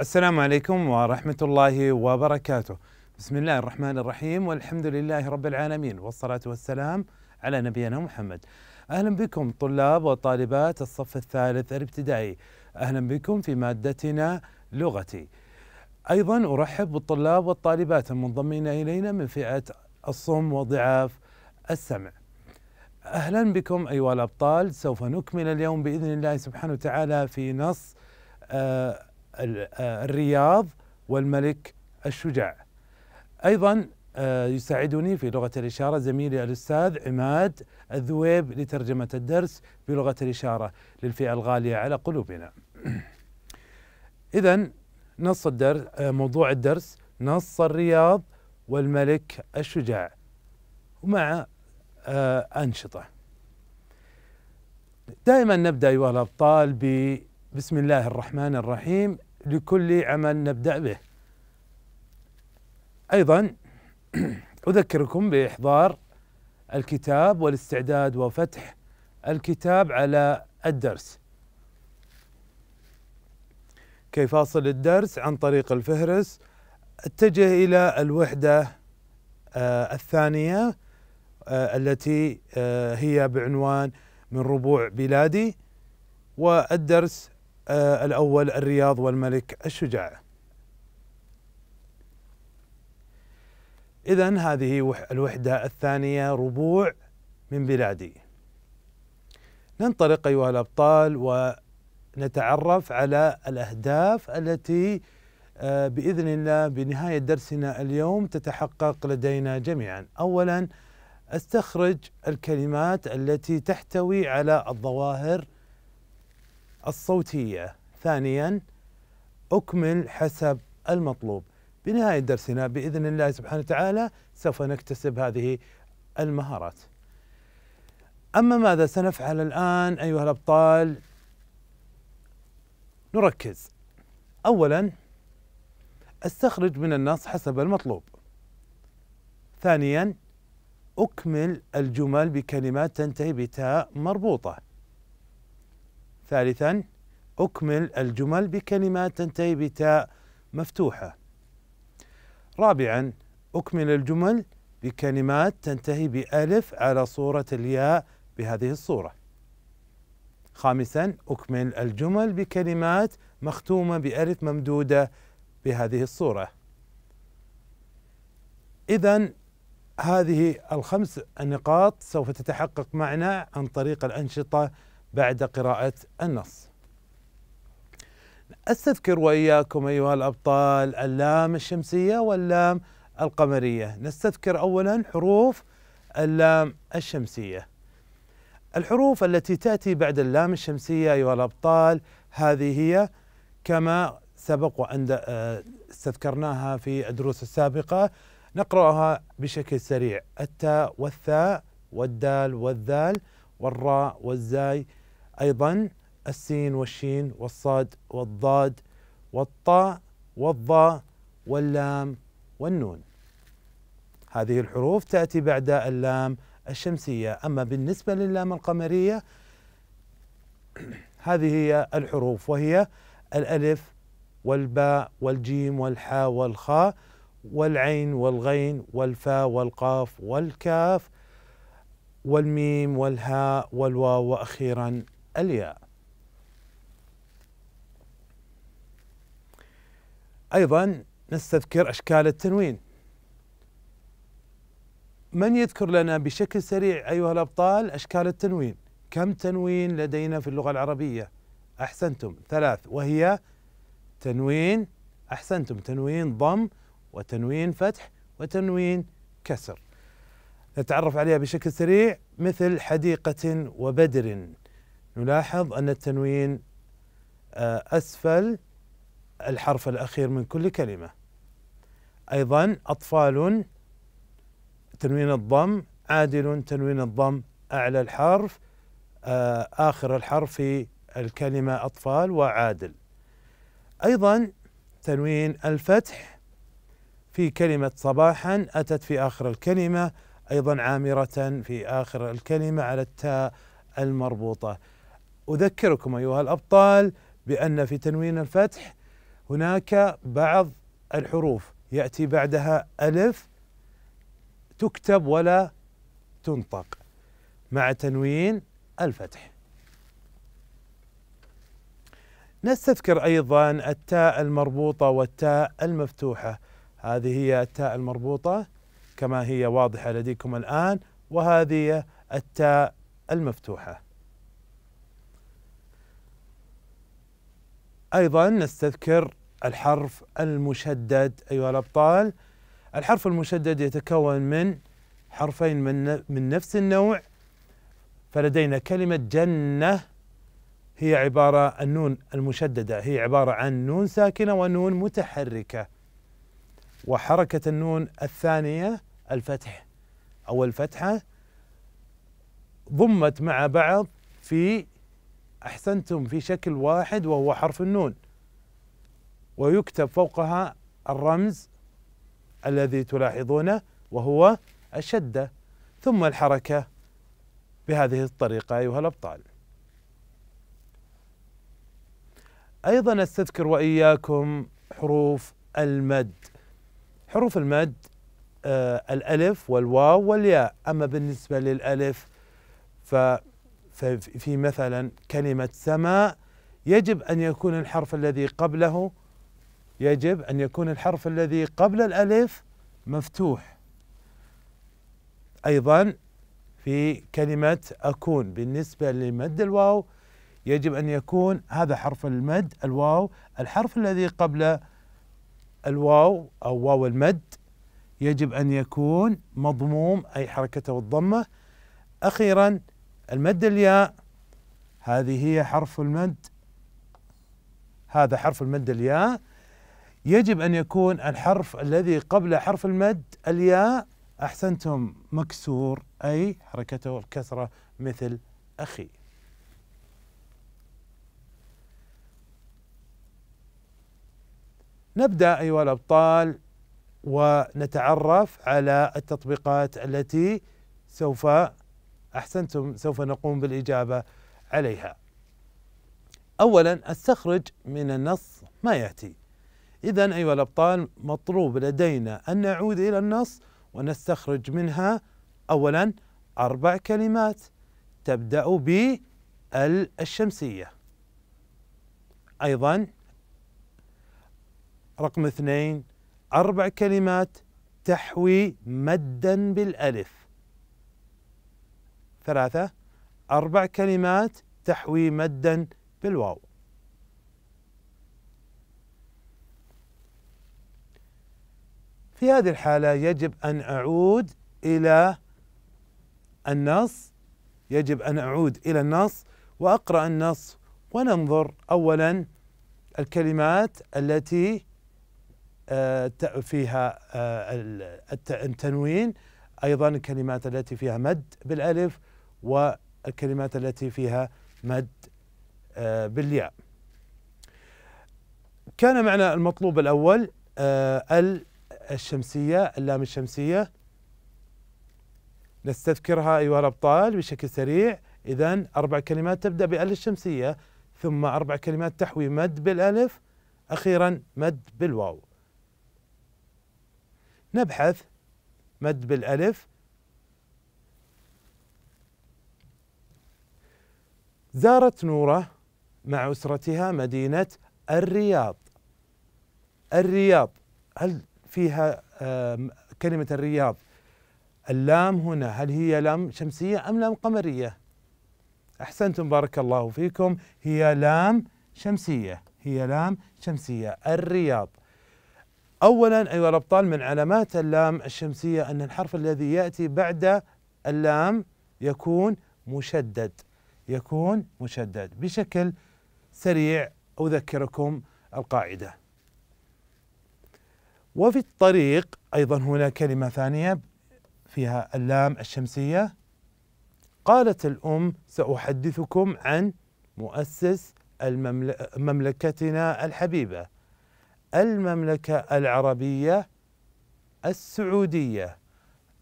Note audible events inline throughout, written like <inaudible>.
السلام عليكم ورحمة الله وبركاته. بسم الله الرحمن الرحيم والحمد لله رب العالمين والصلاة والسلام على نبينا محمد. أهلا بكم طلاب وطالبات الصف الثالث الابتدائي. أهلا بكم في مادتنا لغتي. أيضا أرحب بالطلاب والطالبات المنضمين إلينا من فئة الصم وضعاف السمع. أهلا بكم أيها الأبطال سوف نكمل اليوم بإذن الله سبحانه وتعالى في نص آه آه، الرياض والملك الشجاع أيضا آه، يساعدني في لغة الإشارة زميلي الأستاذ عماد الذويب لترجمة الدرس بلغة الإشارة للفئة الغالية على قلوبنا <clears throat> إذا نص الدرس آه، موضوع الدرس نص الرياض والملك الشجاع ومع أنشطة دائما نبدأ أيها الأبطال بسم الله الرحمن الرحيم لكل عمل نبدأ به أيضا <clears throat> أذكركم بإحضار الكتاب والاستعداد وفتح الكتاب على الدرس كيف أصل الدرس عن طريق الفهرس اتجه إلى الوحدة آه الثانية آه التي آه هي بعنوان من ربوع بلادي والدرس آه، الأول الرياض والملك الشجاع إذا هذه الوحدة الثانية ربوع من بلادي ننطلق أيها الأبطال ونتعرف على الأهداف التي آه، بإذن الله بنهاية درسنا اليوم تتحقق لدينا جميعا أولا استخرج الكلمات التي تحتوي على الظواهر الصوتية ثانيا أكمل حسب المطلوب بنهاية درسنا بإذن الله سبحانه وتعالى سوف نكتسب هذه المهارات أما ماذا سنفعل الآن أيها الأبطال نركز أولا استخرج من النص حسب المطلوب ثانيا أكمل الجمل بكلمات تنتهي بتاء مربوطة ثالثا أكمل الجمل بكلمات تنتهي بتاء مفتوحة رابعا أكمل الجمل بكلمات تنتهي بألف على صورة الياء بهذه الصورة خامسا أكمل الجمل بكلمات مختومة بألف ممدودة بهذه الصورة إذا هذه الخمس نقاط سوف تتحقق معنا عن طريق الأنشطة بعد قراءة النص أستذكر وإياكم أيها الأبطال اللام الشمسية واللام القمرية نستذكر أولا حروف اللام الشمسية الحروف التي تأتي بعد اللام الشمسية أيها الأبطال هذه هي كما سبق وأن آه، استذكرناها في الدروس السابقة نقرأها بشكل سريع التاء والثاء والدال والذال والراء والزاي أيضا السين والشين والصاد والضاد والطاء والضاء واللام والنون هذه الحروف تأتي بعد اللام الشمسية أما بالنسبة لللام القمرية <clears throat> هذه هي الحروف وهي الألف والباء والجيم والحاء والخاء والعين والغين والفاء والقاف والكاف والميم والهاء والواو وأخيرا الياء أيضا نستذكر أشكال التنوين من يذكر لنا بشكل سريع أيها الأبطال أشكال التنوين كم تنوين لدينا في اللغة العربية أحسنتم ثلاث وهي تنوين أحسنتم تنوين ضم وتنوين فتح وتنوين كسر نتعرف عليها بشكل سريع مثل حديقة وبدر نلاحظ أن التنوين آه، أسفل الحرف الأخير من كل كلمة أيضا أطفال تنوين الضم عادل تنوين الضم أعلى الحرف آه، آخر الحرف في الكلمة أطفال وعادل أيضا تنوين الفتح في كلمة صباحا أتت في آخر الكلمة أيضا عامرة في آخر الكلمة على التاء المربوطة أذكركم أيها الأبطال بأن في تنوين الفتح هناك بعض الحروف يأتي بعدها ألف تكتب ولا تنطق مع تنوين الفتح نستذكر أيضا التاء المربوطة والتاء المفتوحة هذه هي التاء المربوطة كما هي واضحة لديكم الآن وهذه التاء المفتوحه أيضا نستذكر الحرف المشدد أيها الأبطال الحرف المشدد يتكون من حرفين من, من نفس النوع فلدينا كلمة جنة هي عبارة النون المشددة هي عبارة عن نون ساكنة ونون متحركة وحركة النون الثانية الفتح أو الفتحة ضمت مع بعض في أحسنتم في شكل واحد وهو حرف النون ويكتب فوقها الرمز الذي تلاحظونه وهو الشدة ثم الحركة بهذه الطريقة أيها الأبطال أيضا أستذكر وإياكم حروف المد حروف المد آه الألف والواو والياء أما بالنسبة للألف ف ففي مثلا كلمة سماء يجب أن يكون الحرف الذي قبله يجب أن يكون الحرف الذي قبل الألف مفتوح أيضا في كلمة أكون بالنسبة لمد الواو يجب أن يكون هذا حرف المد الواو الحرف الذي قبل الواو أو واو المد يجب أن يكون مضموم أي حركته الضمة أخيرا المد الياء هذه هي حرف المد هذا حرف المد الياء يجب أن يكون الحرف الذي قبل حرف المد الياء أحسنتم مكسور أي حركته الكسرة مثل أخي نبدأ أيها الأبطال ونتعرف على التطبيقات التي سوف احسنتم سوف نقوم بالاجابه عليها. اولا استخرج من النص ما ياتي. اذا ايها الابطال مطلوب لدينا ان نعود الى النص ونستخرج منها اولا اربع كلمات تبدا ب الشمسيه. ايضا رقم اثنين أربع كلمات تحوي مدا بالألف ثلاثة أربع كلمات تحوي مدا بالواو في هذه الحالة يجب أن أعود إلى النص يجب أن أعود إلى النص وأقرأ النص وننظر أولا الكلمات التي آه، فيها آه، التنوين أيضا الكلمات التي فيها مد بالألف والكلمات التي فيها مد آه، بالياء كان معنى المطلوب الأول آه، الشمسية اللام الشمسية نستذكرها أيها الأبطال بشكل سريع إذا أربع كلمات تبدأ بأل الشمسية ثم أربع كلمات تحوي مد بالألف أخيرا مد بالواو نبحث مد بالألف زارت نوره مع اسرتها مدينه الرياض الرياض هل فيها كلمه الرياض اللام هنا هل هي لام شمسيه ام لام قمريه احسنتم بارك الله فيكم هي لام شمسيه هي لام شمسيه الرياض اولا ايها الابطال من علامات اللام الشمسيه ان الحرف الذي ياتي بعد اللام يكون مشدد يكون مشدد بشكل سريع أذكركم القاعدة وفي الطريق أيضا هنا كلمة ثانية فيها اللام الشمسية قالت الأم سأحدثكم عن مؤسس مملكتنا الحبيبة المملكة العربية السعودية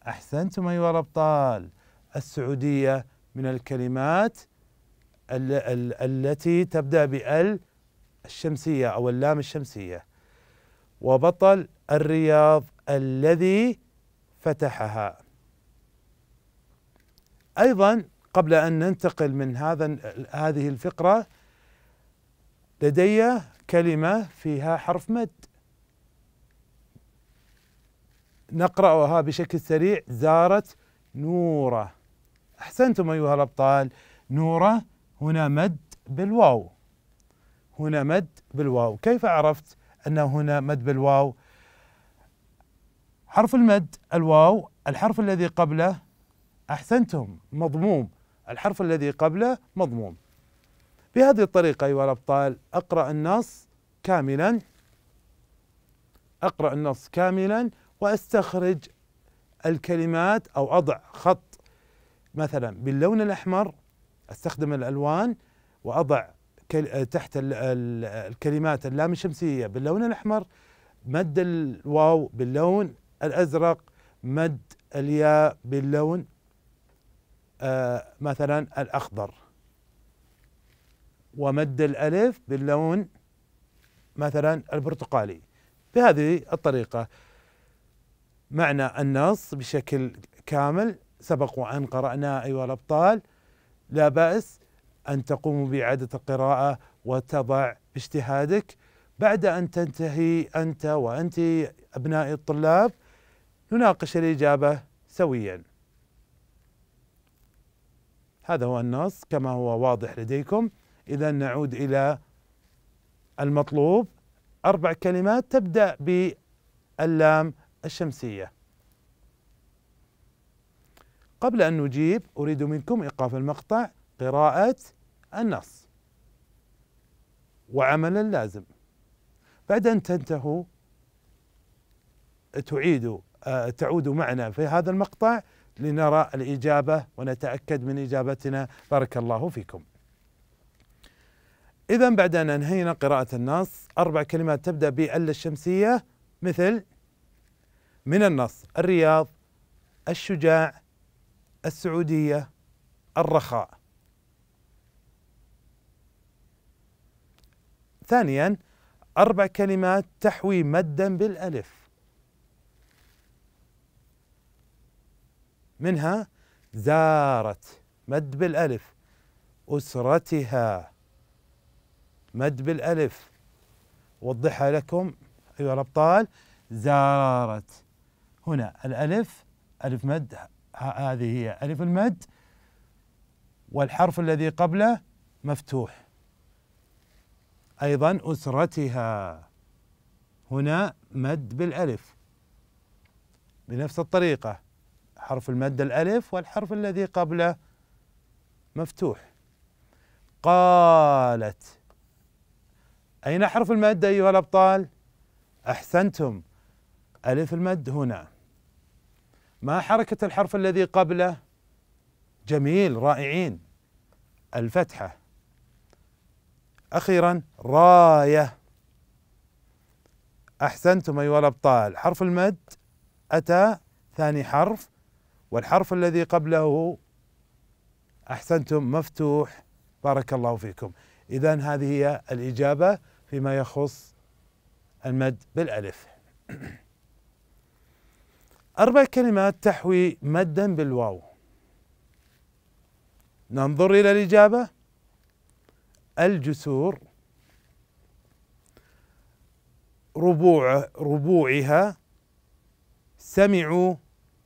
أحسنتم أيها الأبطال السعودية من الكلمات التي تبدأ بال الشمسية أو اللام الشمسية وبطل الرياض الذي فتحها أيضا قبل أن ننتقل من هذا هذه الفقرة لدي كلمة فيها حرف مد نقرأها بشكل سريع زارت نورة أحسنتم أيها الأبطال نورة هنا مد بالواو هنا مد بالواو كيف عرفت أن هنا مد بالواو حرف المد الواو الحرف الذي قبله أحسنتم مضموم الحرف الذي قبله مضموم بهذه الطريقة أيها الأبطال أقرأ النص كاملا أقرأ النص كاملا وأستخرج الكلمات أو أضع خط مثلا باللون الأحمر استخدم الالوان واضع آه، تحت الكلمات اللام الشمسيه باللون الاحمر مد الواو باللون الازرق مد الياء باللون آه، مثلا الاخضر ومد الالف باللون مثلا البرتقالي بهذه الطريقه معنى النص بشكل كامل سبق وان قراناه ايها الابطال لا بأس أن تقوم بإعادة القراءة وتضع باجتهادك بعد أن تنتهي أنت وأنت أبناء الطلاب نناقش الإجابة سويا هذا هو النص كما هو واضح لديكم إذا نعود إلى المطلوب أربع كلمات تبدأ باللام الشمسية قبل أن نجيب أريد منكم إيقاف المقطع قراءة النص وعملا لازم بعد أن تنتهوا تعيدوا آه، تعودوا معنا في هذا المقطع لنرى الإجابة ونتأكد من إجابتنا بارك الله فيكم إذا بعد أن أنهينا قراءة النص أربع كلمات تبدأ بأل الشمسية مثل من النص الرياض الشجاع السعودية الرخاء ثانيا أربع كلمات تحوي مدا بالألف منها زارت مد بالألف أسرتها مد بالألف وضحها لكم أيها الأبطال زارت هنا الألف ألف مد هذه هي ألف المد والحرف الذي قبله مفتوح أيضا أسرتها هنا مد بالألف بنفس الطريقة حرف المد الألف والحرف الذي قبله مفتوح قالت أين حرف المد أيها الأبطال؟ أحسنتم ألف المد هنا ما حركة الحرف الذي قبله جميل رائعين الفتحة أخيرا راية أحسنتم أيها الأبطال حرف المد أتى ثاني حرف والحرف الذي قبله أحسنتم مفتوح بارك الله فيكم إذا هذه هي الإجابة فيما يخص المد بالألف <clears throat> أربع كلمات تحوي مدا بالواو ننظر إلى الإجابة الجسور ربوع ربوعها سمعوا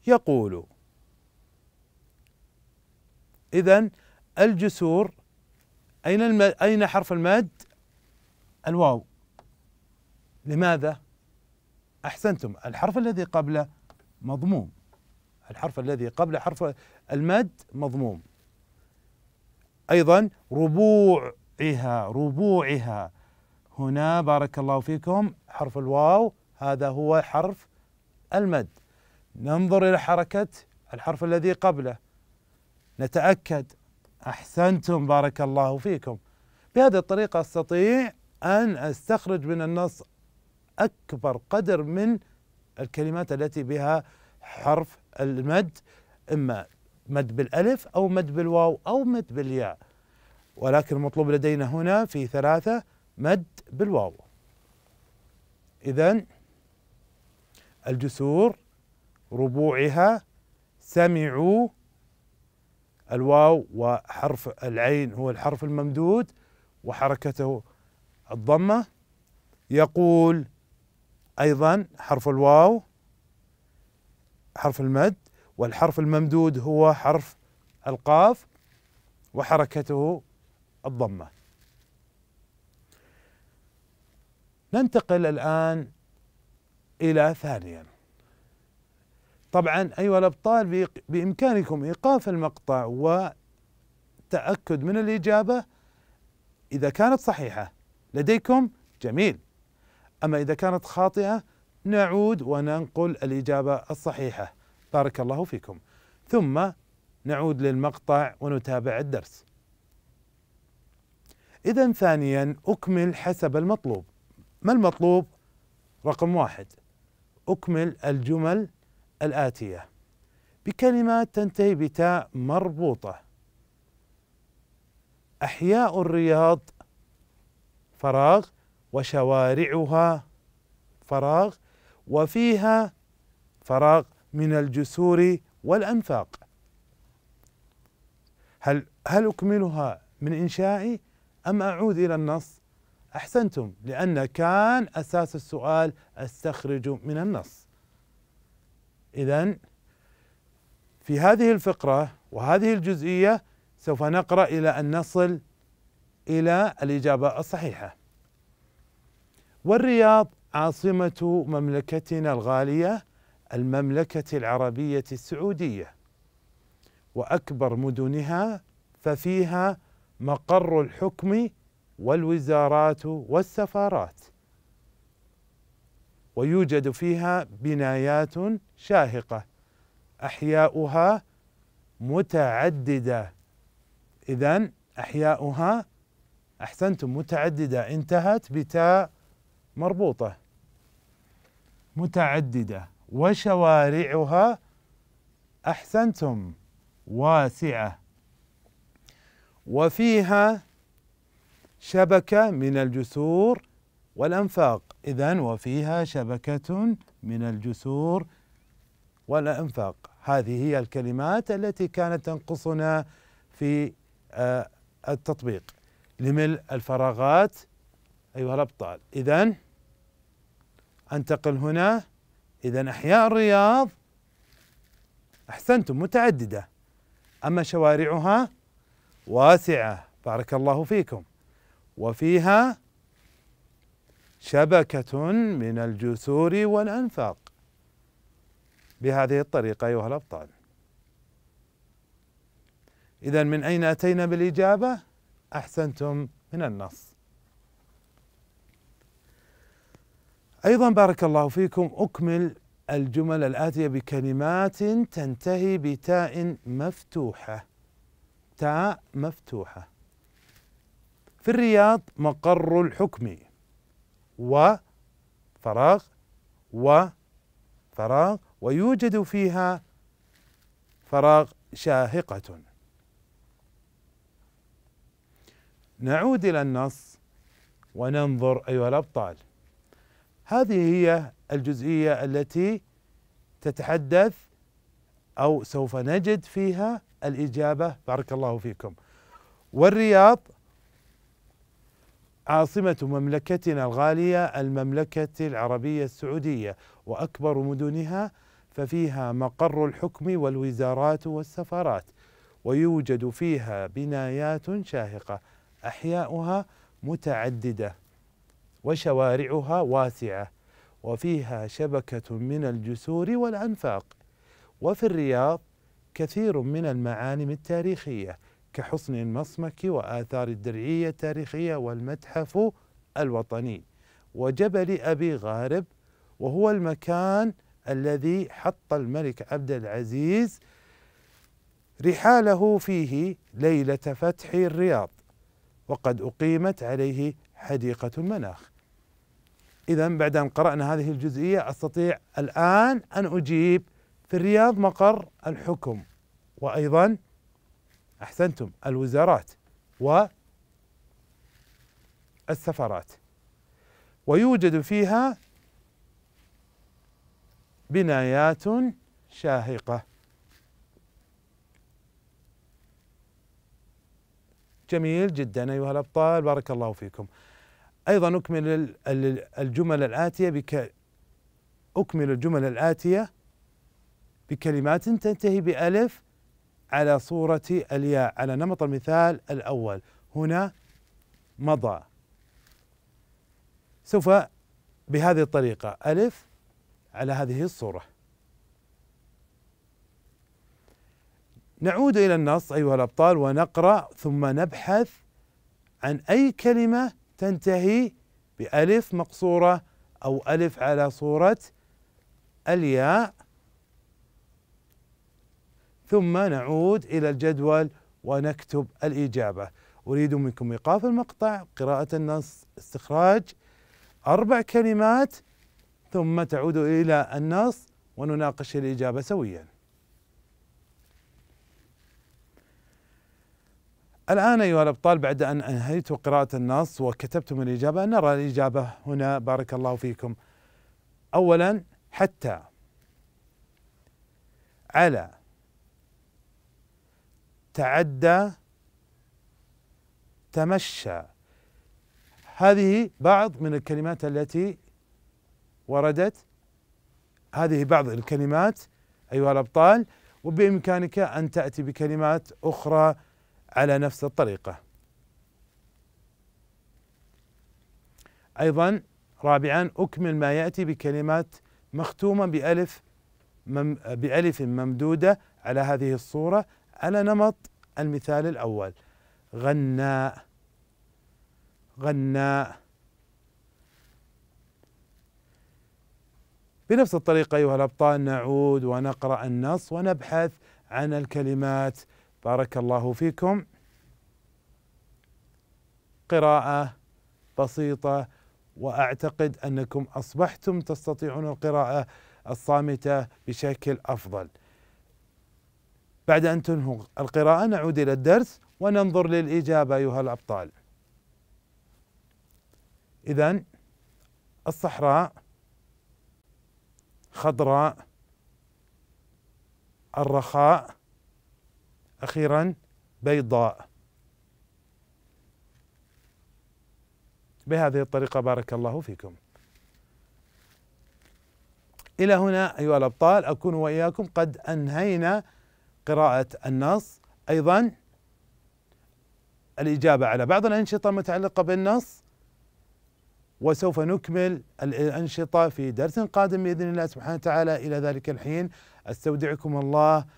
يقولوا إذا الجسور أين الم... أين حرف المد؟ الواو لماذا؟ أحسنتم الحرف الذي قبله مضموم الحرف الذي قبل حرف المد مضموم أيضا ربوعها ربوعها هنا بارك الله فيكم حرف الواو هذا هو حرف المد ننظر إلى حركة الحرف الذي قبله نتأكد أحسنتم بارك الله فيكم بهذه الطريقة أستطيع أن أستخرج من النص أكبر قدر من الكلمات التي بها حرف المد إما مد بالألف أو مد بالواو أو مد بالياء ولكن المطلوب لدينا هنا في ثلاثة مد بالواو إذا الجسور ربوعها سمعوا الواو وحرف العين هو الحرف الممدود وحركته الضمه يقول أيضا حرف الواو حرف المد والحرف الممدود هو حرف القاف وحركته الضمة ننتقل الآن إلى ثانيا طبعا أيها الأبطال بإمكانكم إيقاف المقطع وتأكد من الإجابة إذا كانت صحيحة لديكم جميل أما إذا كانت خاطئة نعود وننقل الإجابة الصحيحة بارك الله فيكم ثم نعود للمقطع ونتابع الدرس إذا ثانيا أكمل حسب المطلوب ما المطلوب؟ رقم واحد أكمل الجمل الآتية بكلمات تنتهي بتاء مربوطة أحياء الرياض فراغ وشوارعها فراغ وفيها فراغ من الجسور والأنفاق هل هل أكملها من إنشائي أم أعود إلى النص؟ أحسنتم لأن كان أساس السؤال أستخرج من النص إذا في هذه الفقرة وهذه الجزئية سوف نقرأ إلى أن نصل إلى الإجابة الصحيحة والرياض عاصمة مملكتنا الغالية المملكة العربية السعودية وأكبر مدنها ففيها مقر الحكم والوزارات والسفارات ويوجد فيها بنايات شاهقة أحياؤها متعددة إذا أحياؤها أحسنتم متعددة انتهت بتاء مربوطة متعددة وشوارعها أحسنتم واسعة وفيها شبكة من الجسور والأنفاق إذا وفيها شبكة من الجسور والأنفاق هذه هي الكلمات التي كانت تنقصنا في آه، التطبيق لملء الفراغات أيها الأبطال إذا انتقل هنا اذا احياء الرياض احسنتم متعدده اما شوارعها واسعه بارك الله فيكم وفيها شبكه من الجسور والانفاق بهذه الطريقه ايها الابطال اذا من اين اتينا بالاجابه احسنتم من النص أيضا بارك الله فيكم أكمل الجمل الآتية بكلمات تنتهي بتاء مفتوحة تاء مفتوحة في الرياض مقر الحكم و فراغ و فراغ ويوجد فيها فراغ شاهقة نعود إلى النص وننظر أيها الأبطال هذه هي الجزئيه التي تتحدث او سوف نجد فيها الاجابه بارك الله فيكم والرياض عاصمة مملكتنا الغالية المملكة العربية السعودية وأكبر مدنها ففيها مقر الحكم والوزارات والسفارات ويوجد فيها بنايات شاهقة أحياؤها متعددة وشوارعها واسعة وفيها شبكة من الجسور والأنفاق وفي الرياض كثير من المعالم التاريخية كحصن المصمك وآثار الدرعية التاريخية والمتحف الوطني وجبل أبي غارب وهو المكان الذي حط الملك عبد العزيز رحاله فيه ليلة فتح الرياض وقد أقيمت عليه حديقة المناخ إذا بعد أن قرأنا هذه الجزئية أستطيع الآن أن أجيب في الرياض مقر الحكم وأيضا أحسنتم الوزارات و السفارات ويوجد فيها بنايات شاهقة جميل جدا أيها الأبطال بارك الله فيكم أيضا أكمل الجمل الآتية بك أكمل الجمل الآتية بكلمات تنتهي بألف على صورة الياء على نمط المثال الأول هنا مضى سوف بهذه الطريقة ألف على هذه الصورة نعود إلى النص أيها الأبطال ونقرأ ثم نبحث عن أي كلمة تنتهي بألف مقصورة أو ألف على صورة الياء ثم نعود إلى الجدول ونكتب الإجابة أريد منكم إيقاف المقطع قراءة النص استخراج أربع كلمات ثم تعود إلى النص ونناقش الإجابة سوياً الآن أيها الأبطال بعد أن أنهيت قراءة النص وكتبتم الإجابة نرى الإجابة هنا بارك الله فيكم أولا حتى على تعدى تمشى هذه بعض من الكلمات التي وردت هذه بعض الكلمات أيها الأبطال وبإمكانك أن تأتي بكلمات أخرى على نفس الطريقه ايضا رابعا اكمل ما ياتي بكلمات مختومه بألف مم بألف ممدودة على هذه الصورة على نمط المثال الأول غناء غناء بنفس الطريقة أيها الأبطال نعود ونقرأ النص ونبحث عن الكلمات بارك الله فيكم قراءة بسيطة واعتقد انكم اصبحتم تستطيعون القراءة الصامتة بشكل افضل. بعد ان تنهوا القراءة نعود الى الدرس وننظر للاجابة ايها الابطال. اذا الصحراء خضراء الرخاء أخيرا بيضاء بهذه الطريقة بارك الله فيكم إلى هنا أيها الأبطال أكون وإياكم قد أنهينا قراءة النص أيضا الإجابة على بعض الأنشطة المتعلقة بالنص وسوف نكمل الأنشطة في درس قادم بإذن الله سبحانه وتعالى إلى ذلك الحين أستودعكم الله